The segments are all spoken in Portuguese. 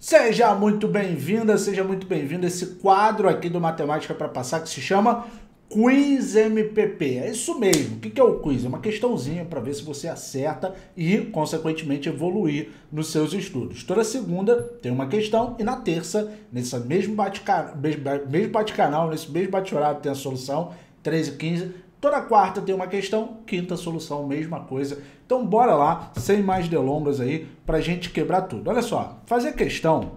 Seja muito bem-vinda, seja muito bem-vindo a esse quadro aqui do Matemática para Passar que se chama Quiz MPP. É isso mesmo. O que é o quiz? É uma questãozinha para ver se você acerta e, consequentemente, evoluir nos seus estudos. Toda segunda tem uma questão e na terça, nesse mesmo bate-canal, nesse mesmo bate-horário, tem a solução. 13 e 15 Toda quarta tem uma questão, quinta solução, mesma coisa. Então bora lá, sem mais delongas aí, pra gente quebrar tudo. Olha só, fazer questão,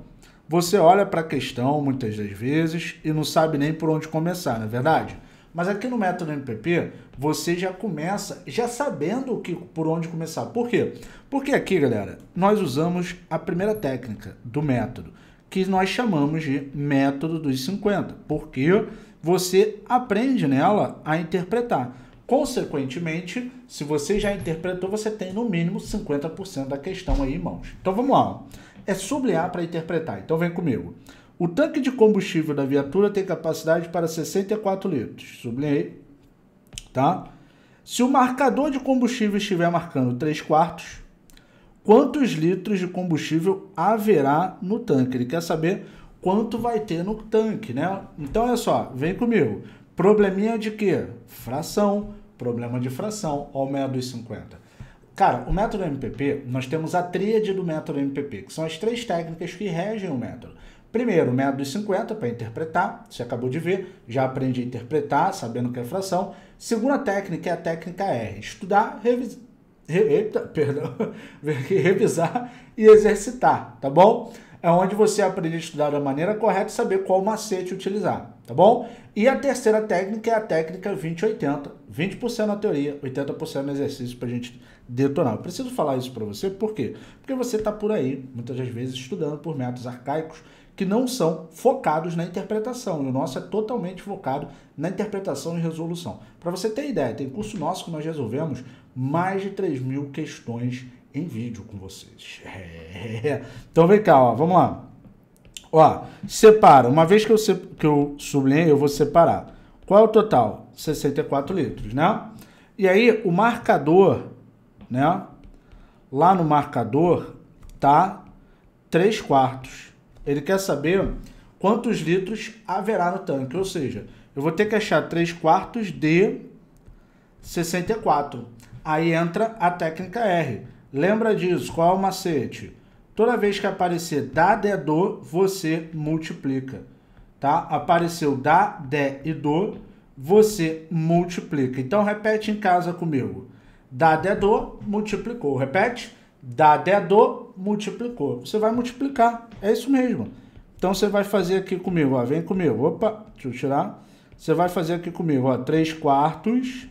você olha para a questão muitas das vezes e não sabe nem por onde começar, não é verdade? Mas aqui no método MPP, você já começa já sabendo que, por onde começar. Por quê? Porque aqui, galera, nós usamos a primeira técnica do método, que nós chamamos de método dos 50, porque você aprende nela a interpretar. Consequentemente, se você já interpretou, você tem no mínimo 50% da questão aí em mãos. Então vamos lá. É sublinhar para interpretar. Então vem comigo. O tanque de combustível da viatura tem capacidade para 64 litros. Sublinhei. Tá? Se o marcador de combustível estiver marcando 3 quartos, quantos litros de combustível haverá no tanque. Ele quer saber quanto vai ter no tanque, né? Então é só, vem comigo. Probleminha de quê? Fração. Problema de fração, ao método dos 50. Cara, o método MPP, nós temos a tríade do método MPP, que são as três técnicas que regem o método. Primeiro, o método dos 50 para interpretar, você acabou de ver, já aprendi a interpretar, sabendo que é fração. Segunda técnica é a técnica R, estudar, revisar eita, perdão, revisar e exercitar, tá bom? É onde você aprende a estudar da maneira correta e saber qual macete utilizar, tá bom? E a terceira técnica é a técnica 20-80. 20%, 20 na teoria, 80% no exercício para a gente detonar. Eu preciso falar isso para você, por quê? Porque você está por aí, muitas das vezes, estudando por métodos arcaicos que não são focados na interpretação. E o nosso é totalmente focado na interpretação e resolução. Para você ter ideia, tem curso nosso que nós resolvemos mais de 3 mil questões em vídeo com vocês. É. Então vem cá, ó, vamos lá. Ó, separa. Uma vez que eu, que eu sublinhei, eu vou separar. Qual é o total? 64 litros, né? E aí, o marcador, né? Lá no marcador, tá 3 quartos. Ele quer saber quantos litros haverá no tanque. Ou seja, eu vou ter que achar 3 quartos de 64. Aí entra a técnica R. Lembra disso, qual é o macete? Toda vez que aparecer dá, dé, do, você multiplica. Tá? Apareceu dá, dé e do, você multiplica. Então repete em casa comigo. Dá, dé, do, multiplicou. Repete. Dá, dé, do, multiplicou. Você vai multiplicar. É isso mesmo. Então você vai fazer aqui comigo. Ó. Vem comigo. Opa, deixa eu tirar. Você vai fazer aqui comigo. Ó. 3 quartos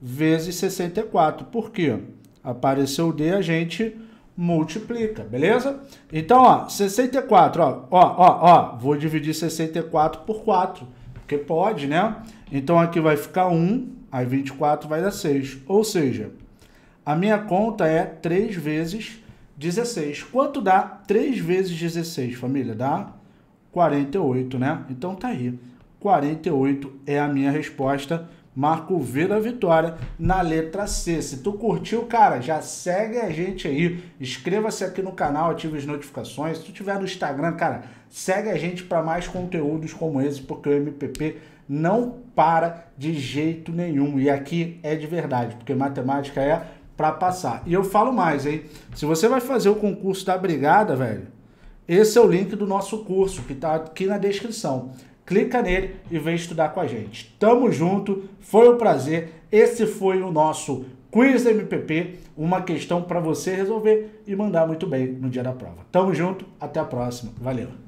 vezes 64. Por quê? Apareceu o D, a gente multiplica, beleza? Então, ó, 64, ó, ó, ó, ó, vou dividir 64 por 4, porque pode, né? Então, aqui vai ficar 1, aí 24 vai dar 6. Ou seja, a minha conta é 3 vezes 16. Quanto dá 3 vezes 16, família? Dá 48, né? Então, tá aí. 48 é a minha resposta marca o V da vitória na letra C. Se tu curtiu, cara, já segue a gente aí, inscreva-se aqui no canal, ative as notificações. Se tu tiver no Instagram, cara, segue a gente para mais conteúdos como esse, porque o MPP não para de jeito nenhum. E aqui é de verdade, porque matemática é para passar. E eu falo mais, hein? Se você vai fazer o concurso da brigada, velho, esse é o link do nosso curso que está aqui na descrição clica nele e vem estudar com a gente. Tamo junto, foi um prazer. Esse foi o nosso Quiz MPP, uma questão para você resolver e mandar muito bem no dia da prova. Tamo junto, até a próxima. Valeu.